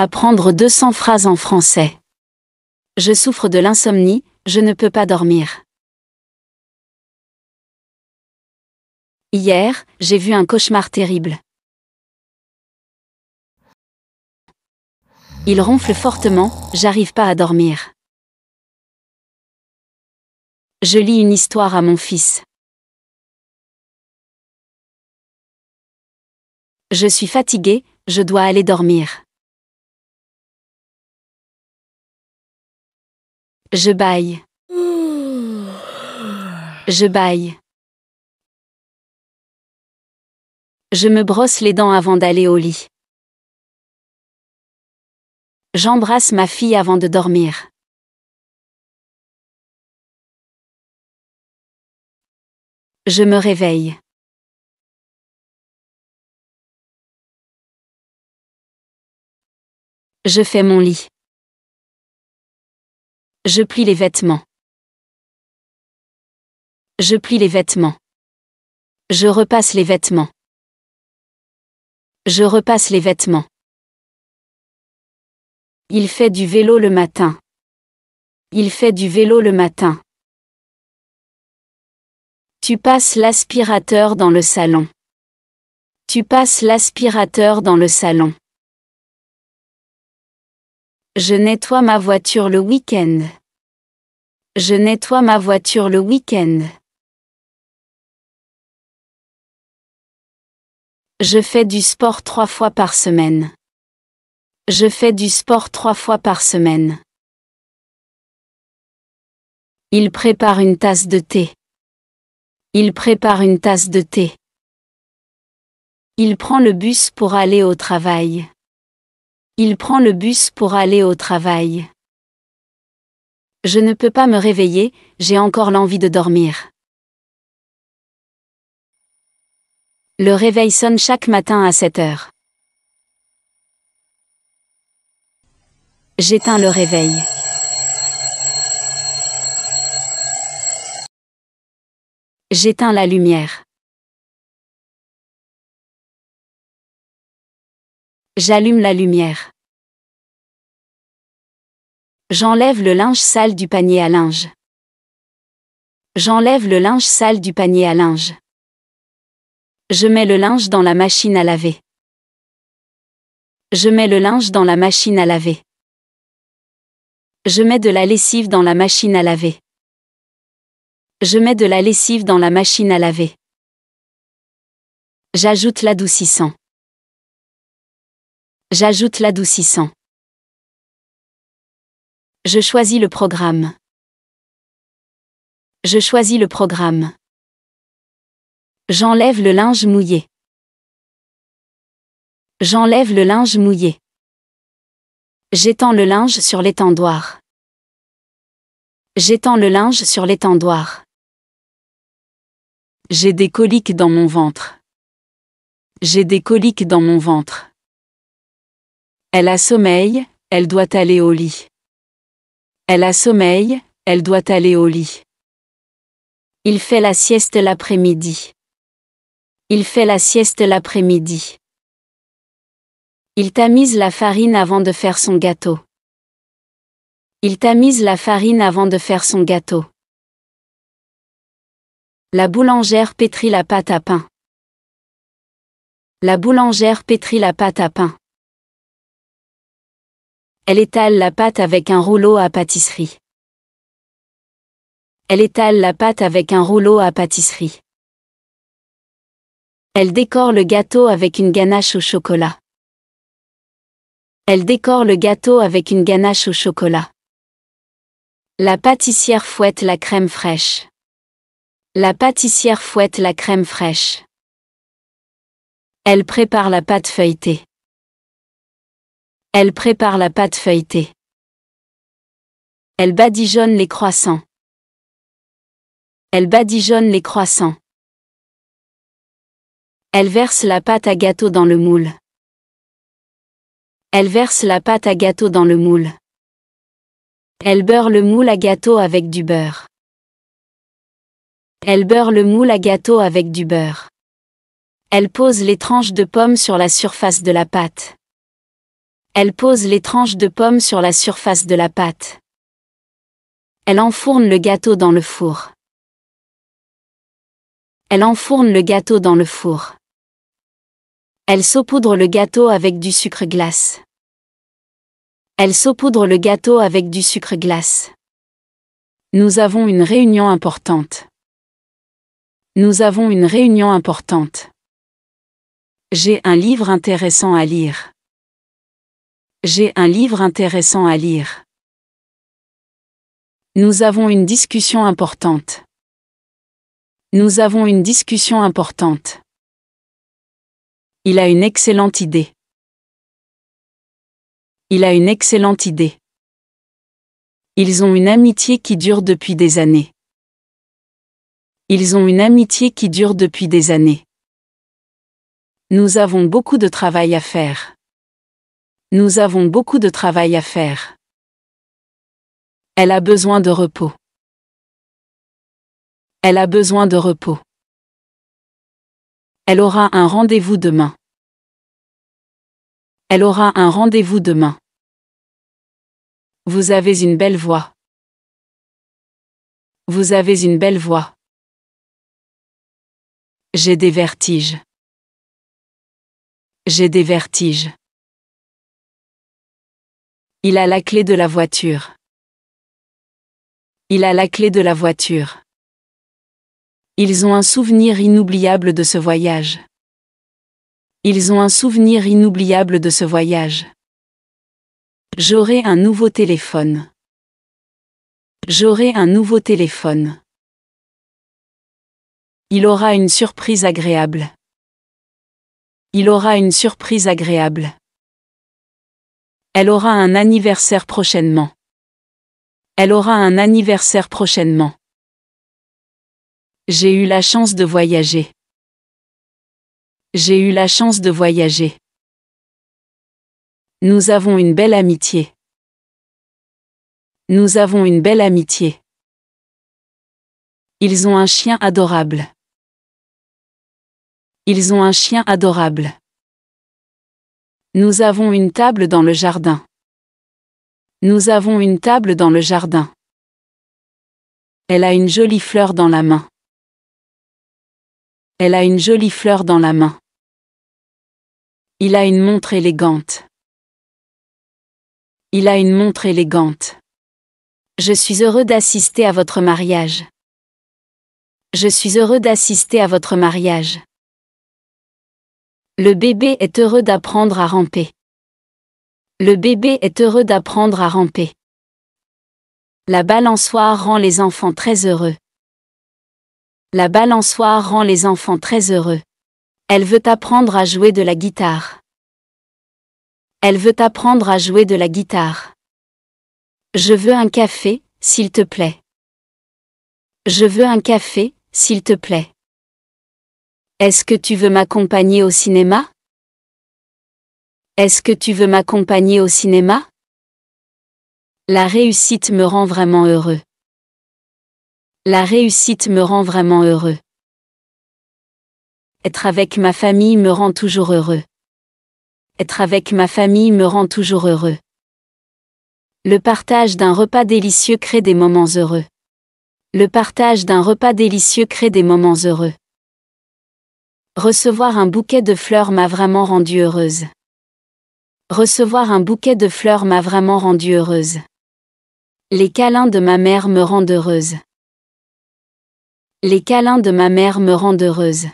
Apprendre 200 phrases en français. Je souffre de l'insomnie, je ne peux pas dormir. Hier, j'ai vu un cauchemar terrible. Il ronfle fortement, j'arrive pas à dormir. Je lis une histoire à mon fils. Je suis fatigué, je dois aller dormir. Je baille. Je baille. Je me brosse les dents avant d'aller au lit. J'embrasse ma fille avant de dormir. Je me réveille. Je fais mon lit. Je plie les vêtements. Je plie les vêtements. Je repasse les vêtements. Je repasse les vêtements. Il fait du vélo le matin. Il fait du vélo le matin. Tu passes l'aspirateur dans le salon. Tu passes l'aspirateur dans le salon. Je nettoie ma voiture le week-end. Je nettoie ma voiture le week-end. Je fais du sport trois fois par semaine. Je fais du sport trois fois par semaine. Il prépare une tasse de thé. Il prépare une tasse de thé. Il prend le bus pour aller au travail. Il prend le bus pour aller au travail. Je ne peux pas me réveiller, j'ai encore l'envie de dormir. Le réveil sonne chaque matin à 7 heures. J'éteins le réveil. J'éteins la lumière. J'allume la lumière. J'enlève le linge sale du panier à linge. J'enlève le linge sale du panier à linge. Je mets le linge dans la machine à laver. Je mets le linge dans la machine à laver. Je mets de la lessive dans la machine à laver. Je mets de la lessive dans la machine à laver. J'ajoute l'adoucissant. J'ajoute l'adoucissant. Je choisis le programme. Je choisis le programme. J'enlève le linge mouillé. J'enlève le linge mouillé. J'étends le linge sur l'étendoir. J'étends le linge sur l'étendoir. J'ai des coliques dans mon ventre. J'ai des coliques dans mon ventre. Elle a sommeil, elle doit aller au lit. Elle a sommeil, elle doit aller au lit. Il fait la sieste l'après-midi. Il fait la sieste l'après-midi. Il tamise la farine avant de faire son gâteau. Il tamise la farine avant de faire son gâteau. La boulangère pétrit la pâte à pain. La boulangère pétrit la pâte à pain. Elle étale la pâte avec un rouleau à pâtisserie. Elle étale la pâte avec un rouleau à pâtisserie. Elle décore le gâteau avec une ganache au chocolat. Elle décore le gâteau avec une ganache au chocolat. La pâtissière fouette la crème fraîche. La pâtissière fouette la crème fraîche. Elle prépare la pâte feuilletée. Elle prépare la pâte feuilletée. Elle badigeonne les croissants. Elle badigeonne les croissants. Elle verse la pâte à gâteau dans le moule. Elle verse la pâte à gâteau dans le moule. Elle beurre le moule à gâteau avec du beurre. Elle beurre le moule à gâteau avec du beurre. Elle pose les tranches de pommes sur la surface de la pâte. Elle pose les tranches de pommes sur la surface de la pâte. Elle enfourne le gâteau dans le four. Elle enfourne le gâteau dans le four. Elle saupoudre le gâteau avec du sucre glace. Elle saupoudre le gâteau avec du sucre glace. Nous avons une réunion importante. Nous avons une réunion importante. J'ai un livre intéressant à lire. J'ai un livre intéressant à lire. Nous avons une discussion importante. Nous avons une discussion importante. Il a une excellente idée. Il a une excellente idée. Ils ont une amitié qui dure depuis des années. Ils ont une amitié qui dure depuis des années. Nous avons beaucoup de travail à faire. Nous avons beaucoup de travail à faire. Elle a besoin de repos. Elle a besoin de repos. Elle aura un rendez-vous demain. Elle aura un rendez-vous demain. Vous avez une belle voix. Vous avez une belle voix. J'ai des vertiges. J'ai des vertiges. Il a la clé de la voiture. Il a la clé de la voiture. Ils ont un souvenir inoubliable de ce voyage. Ils ont un souvenir inoubliable de ce voyage. J'aurai un nouveau téléphone. J'aurai un nouveau téléphone. Il aura une surprise agréable. Il aura une surprise agréable. Elle aura un anniversaire prochainement. Elle aura un anniversaire prochainement. J'ai eu la chance de voyager. J'ai eu la chance de voyager. Nous avons une belle amitié. Nous avons une belle amitié. Ils ont un chien adorable. Ils ont un chien adorable. Nous avons une table dans le jardin. Nous avons une table dans le jardin. Elle a une jolie fleur dans la main. Elle a une jolie fleur dans la main. Il a une montre élégante. Il a une montre élégante. Je suis heureux d'assister à votre mariage. Je suis heureux d'assister à votre mariage. Le bébé est heureux d'apprendre à ramper. Le bébé est heureux d'apprendre à ramper. La balançoire rend les enfants très heureux. La balançoire rend les enfants très heureux. Elle veut apprendre à jouer de la guitare. Elle veut apprendre à jouer de la guitare. Je veux un café, s'il te plaît. Je veux un café, s'il te plaît. Est-ce que tu veux m'accompagner au cinéma Est-ce que tu veux m'accompagner au cinéma La réussite me rend vraiment heureux. La réussite me rend vraiment heureux. Être avec ma famille me rend toujours heureux. Être avec ma famille me rend toujours heureux. Le partage d'un repas délicieux crée des moments heureux. Le partage d'un repas délicieux crée des moments heureux. Recevoir un bouquet de fleurs m'a vraiment rendue heureuse. Recevoir un bouquet de fleurs m'a vraiment rendue heureuse. Les câlins de ma mère me rendent heureuse. Les câlins de ma mère me rendent heureuse.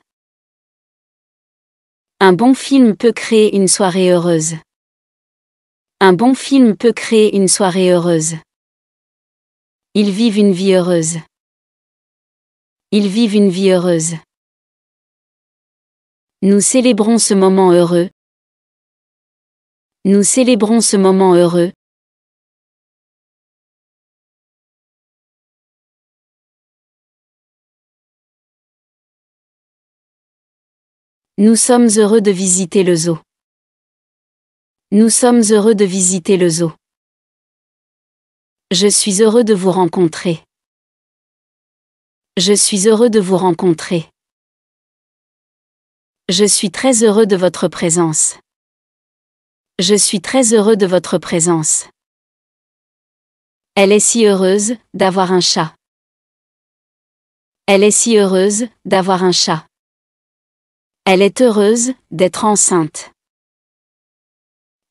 Un bon film peut créer une soirée heureuse. Un bon film peut créer une soirée heureuse. Ils vivent une vie heureuse. Ils vivent une vie heureuse. Nous célébrons ce moment heureux. Nous célébrons ce moment heureux. Nous sommes heureux de visiter le zoo. Nous sommes heureux de visiter le zoo. Je suis heureux de vous rencontrer. Je suis heureux de vous rencontrer. Je suis très heureux de votre présence. Je suis très heureux de votre présence. Elle est si heureuse d'avoir un chat. Elle est si heureuse d'avoir un chat. Elle est heureuse d'être enceinte.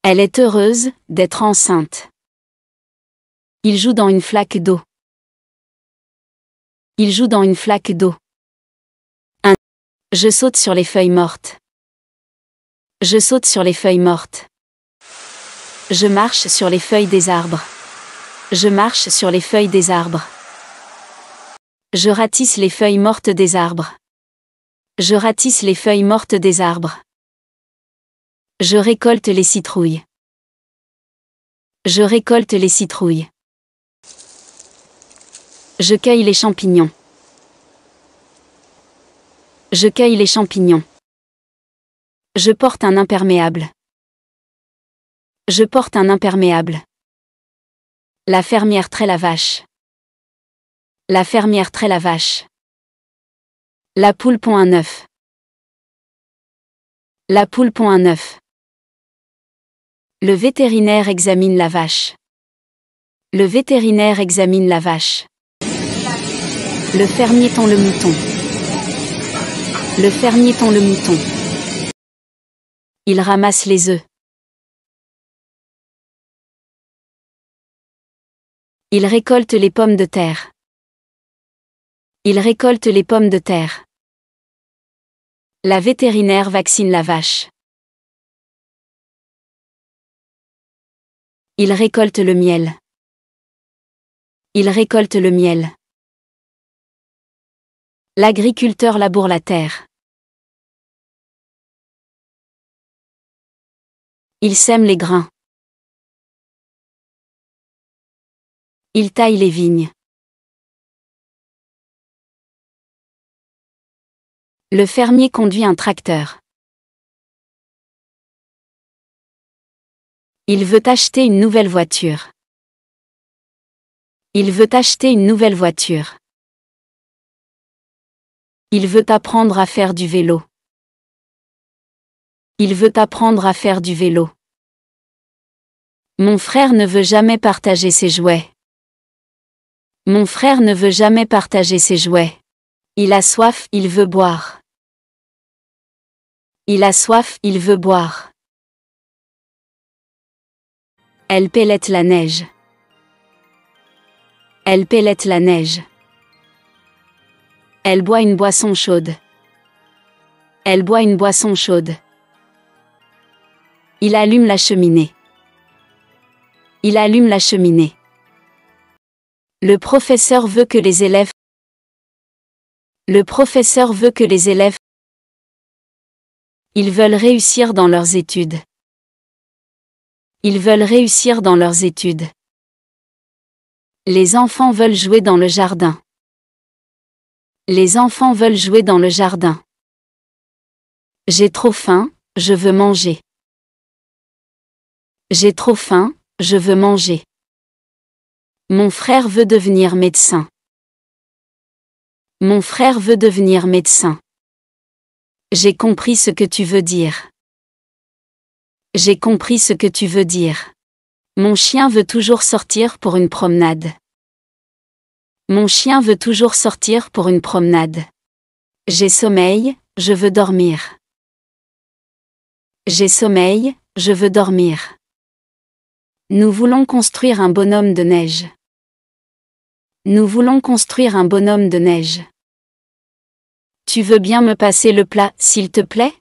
Elle est heureuse d'être enceinte. Il joue dans une flaque d'eau. Il joue dans une flaque d'eau. Je saute sur les feuilles mortes. Je saute sur les feuilles mortes. Je marche sur les feuilles des arbres. Je marche sur les feuilles des arbres. Je ratisse les feuilles mortes des arbres. Je ratisse les feuilles mortes des arbres. Je récolte les citrouilles. Je récolte les citrouilles. Je cueille les champignons. Je cueille les champignons. Je porte un imperméable. Je porte un imperméable. La fermière trait la vache. La fermière traîne la vache. La poule pond un œuf. La poule pond un œuf. Le vétérinaire examine la vache. Le vétérinaire examine la vache. Le fermier tend le mouton. Le fermier tend le mouton. Il ramasse les œufs. Il récolte les pommes de terre. Il récolte les pommes de terre. La vétérinaire vaccine la vache. Il récolte le miel. Il récolte le miel. L'agriculteur laboure la terre. Il sème les grains. Il taille les vignes. Le fermier conduit un tracteur. Il veut acheter une nouvelle voiture. Il veut acheter une nouvelle voiture. Il veut apprendre à faire du vélo. Il veut apprendre à faire du vélo. Mon frère ne veut jamais partager ses jouets. Mon frère ne veut jamais partager ses jouets. Il a soif, il veut boire. Il a soif, il veut boire. Elle pellette la neige. Elle pellette la neige. Elle boit une boisson chaude. Elle boit une boisson chaude. Il allume la cheminée. Il allume la cheminée. Le professeur veut que les élèves Le professeur veut que les élèves Ils veulent réussir dans leurs études. Ils veulent réussir dans leurs études. Les enfants veulent jouer dans le jardin. Les enfants veulent jouer dans le jardin. J'ai trop faim, je veux manger. J'ai trop faim, je veux manger. Mon frère veut devenir médecin. Mon frère veut devenir médecin. J'ai compris ce que tu veux dire. J'ai compris ce que tu veux dire. Mon chien veut toujours sortir pour une promenade. Mon chien veut toujours sortir pour une promenade. J'ai sommeil, je veux dormir. J'ai sommeil, je veux dormir. Nous voulons construire un bonhomme de neige. Nous voulons construire un bonhomme de neige. Tu veux bien me passer le plat, s'il te plaît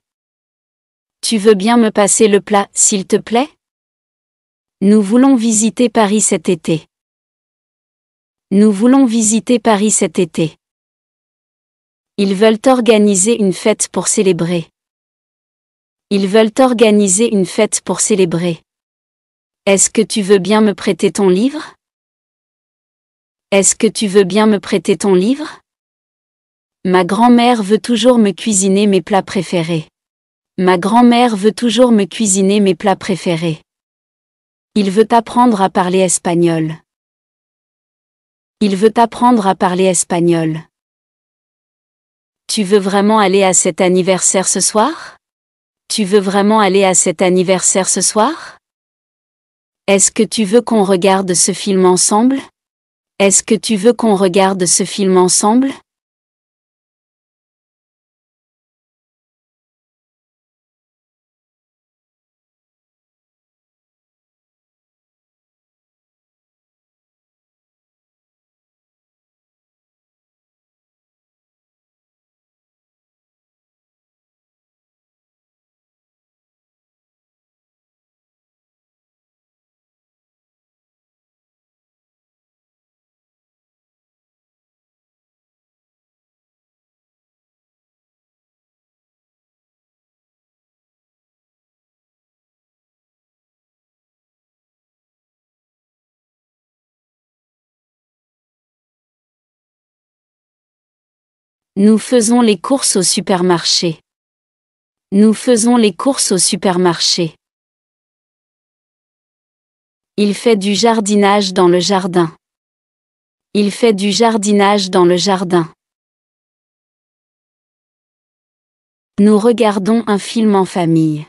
Tu veux bien me passer le plat, s'il te plaît Nous voulons visiter Paris cet été. Nous voulons visiter Paris cet été. Ils veulent organiser une fête pour célébrer. Ils veulent organiser une fête pour célébrer. Est-ce que tu veux bien me prêter ton livre Est-ce que tu veux bien me prêter ton livre Ma grand-mère veut toujours me cuisiner mes plats préférés. Ma grand-mère veut toujours me cuisiner mes plats préférés. Il veut apprendre à parler espagnol. Il veut apprendre à parler espagnol. Tu veux vraiment aller à cet anniversaire ce soir Tu veux vraiment aller à cet anniversaire ce soir Est-ce que tu veux qu'on regarde ce film ensemble Est-ce que tu veux qu'on regarde ce film ensemble Nous faisons les courses au supermarché. Nous faisons les courses au supermarché. Il fait du jardinage dans le jardin. Il fait du jardinage dans le jardin. Nous regardons un film en famille.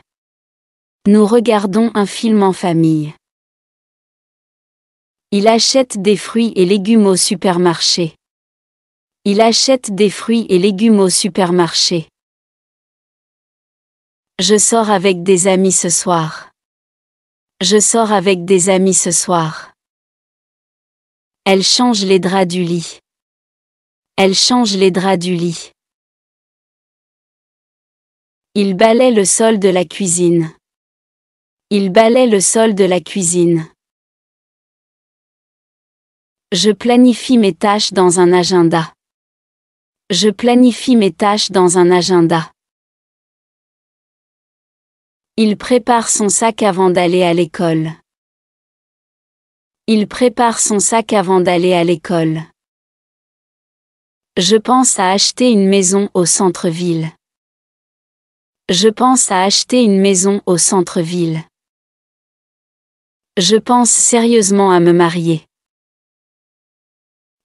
Nous regardons un film en famille. Il achète des fruits et légumes au supermarché. Il achète des fruits et légumes au supermarché. Je sors avec des amis ce soir. Je sors avec des amis ce soir. Elle change les draps du lit. Elle change les draps du lit. Il balaie le sol de la cuisine. Il balaie le sol de la cuisine. Je planifie mes tâches dans un agenda. Je planifie mes tâches dans un agenda. Il prépare son sac avant d'aller à l'école. Il prépare son sac avant d'aller à l'école. Je pense à acheter une maison au centre-ville. Je pense à acheter une maison au centre-ville. Je pense sérieusement à me marier.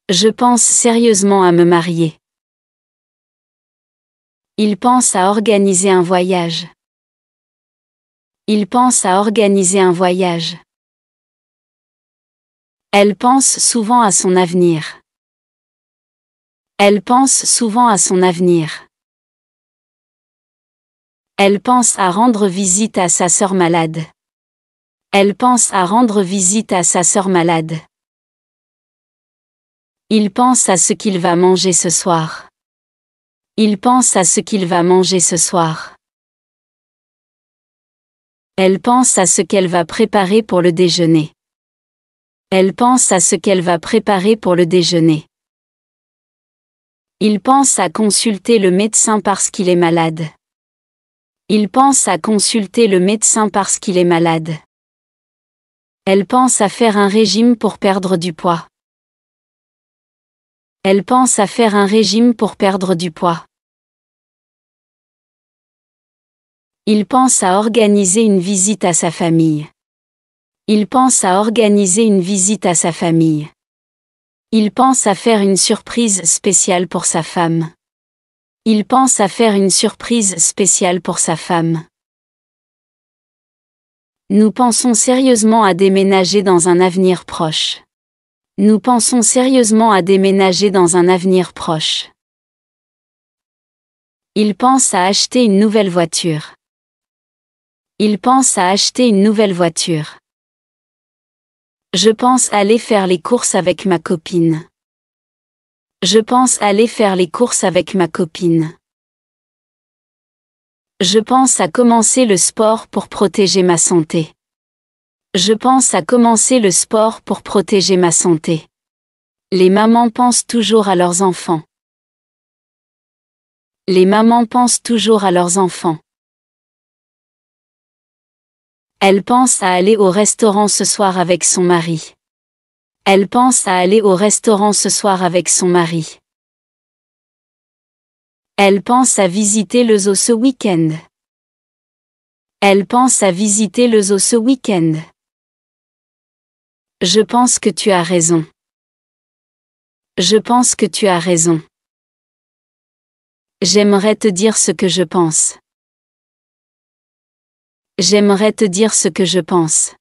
Je pense sérieusement à me marier. Il pense à organiser un voyage. Il pense à organiser un voyage. Elle pense souvent à son avenir. Elle pense souvent à son avenir. Elle pense à rendre visite à sa sœur malade. Elle pense à rendre visite à sa sœur malade. Il pense à ce qu'il va manger ce soir. Il pense à ce qu'il va manger ce soir. Elle pense à ce qu'elle va préparer pour le déjeuner. Elle pense à ce qu'elle va préparer pour le déjeuner. Il pense à consulter le médecin parce qu'il est malade. Il pense à consulter le médecin parce qu'il est malade. Elle pense à faire un régime pour perdre du poids. Elle pense à faire un régime pour perdre du poids. Il pense à organiser une visite à sa famille. Il pense à organiser une visite à sa famille. Il pense à faire une surprise spéciale pour sa femme. Il pense à faire une surprise spéciale pour sa femme. Nous pensons sérieusement à déménager dans un avenir proche. Nous pensons sérieusement à déménager dans un avenir proche. Il pense à acheter une nouvelle voiture il pense à acheter une nouvelle voiture. Je pense aller faire les courses avec ma copine. Je pense aller faire les courses avec ma copine. Je pense à commencer le sport pour protéger ma santé. Je pense à commencer le sport pour protéger ma santé. Les mamans pensent toujours à leurs enfants. Les mamans pensent toujours à leurs enfants. Elle pense à aller au restaurant ce soir avec son mari. Elle pense à aller au restaurant ce soir avec son mari. Elle pense à visiter le zoo ce week-end. Elle pense à visiter le zoo ce week-end. Je pense que tu as raison. Je pense que tu as raison. J'aimerais te dire ce que je pense. J'aimerais te dire ce que je pense.